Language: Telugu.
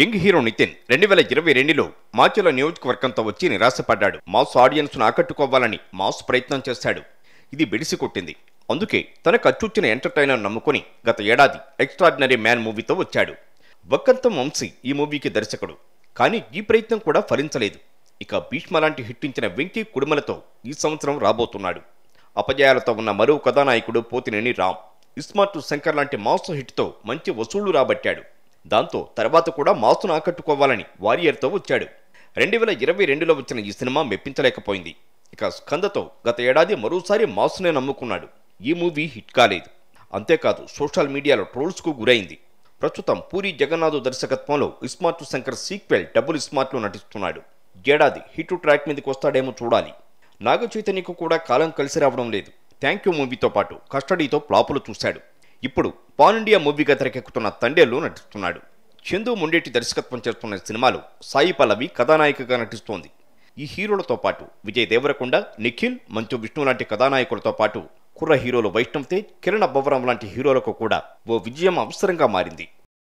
యంగ్ హీరో నితిన్ రెండు వేల ఇరవై రెండులో మాచుల నియోజకవర్గంతో వచ్చి నిరాశపడ్డాడు మాస్ ఆడియన్స్ను ఆకట్టుకోవాలని మాస్ ప్రయత్నం చేశాడు ఇది బిడిసి కొట్టింది అందుకే తనకు అచ్చుచ్చిన ఎంటర్టైనర్ నమ్ముకొని గత ఏడాది ఎక్స్ట్రాడినరీ మ్యాన్ మూవీతో వచ్చాడు వక్కంతం వంశీ ఈ మూవీకి దర్శకుడు కానీ ఈ ప్రయత్నం కూడా ఫలించలేదు ఇక భీష్మ లాంటి హిట్టించిన వెంకీ కుడుమలతో ఈ సంవత్సరం రాబోతున్నాడు అపజయాలతో ఉన్న మరో కథానాయకుడు పోతినేని రామ్ ఇస్మార్టు శంకర్ లాంటి మాస్ హిట్తో మంచి వసూళ్లు రాబట్టాడు దాంతో తర్వాత కూడా మాసును ఆకట్టుకోవాలని వారియర్తో వచ్చాడు రెండు వేల ఇరవై రెండులో వచ్చిన ఈ సినిమా మెప్పించలేకపోయింది ఇక స్కందతో గత ఏడాది మరోసారి మాసునే నమ్ముకున్నాడు ఈ మూవీ హిట్ కాలేదు అంతేకాదు సోషల్ మీడియాలో ట్రోల్స్కు గురైంది ప్రస్తుతం పూరి జగన్నాథ్ దర్శకత్వంలో ఇస్మార్ట్ శంకర్ సీక్వెల్ డబుల్ ఇస్మార్ట్లో నటిస్తున్నాడు ఏడాది హిట్ ట్రాక్ మీదకి వస్తాడేమో చూడాలి నాగ చైతన్యకు కూడా కాలం కలిసి రావడం లేదు థ్యాంక్ యూ మూవీతో పాటు కస్టడీతో ప్లాపులు చూశాడు ఇప్పుడు పాన్ ఇండియా మూవీగా తెరకెక్కుతున్న తండేలో నటిస్తున్నాడు చందు ముండేటి దర్శకత్వం చేస్తున్న సినిమాలు సాయి పల్లవి కథానాయికగా నటిస్తోంది ఈ హీరోలతో పాటు విజయ్ దేవరకొండ నిఖిల్ మంచు విష్ణు లాంటి కథానాయకులతో పాటు కుర్ర హీరోలు వైష్ణవ్ తేజ్ కిరణ్ అబ్బవరం లాంటి హీరోలకు కూడా ఓ విజయం అవసరంగా మారింది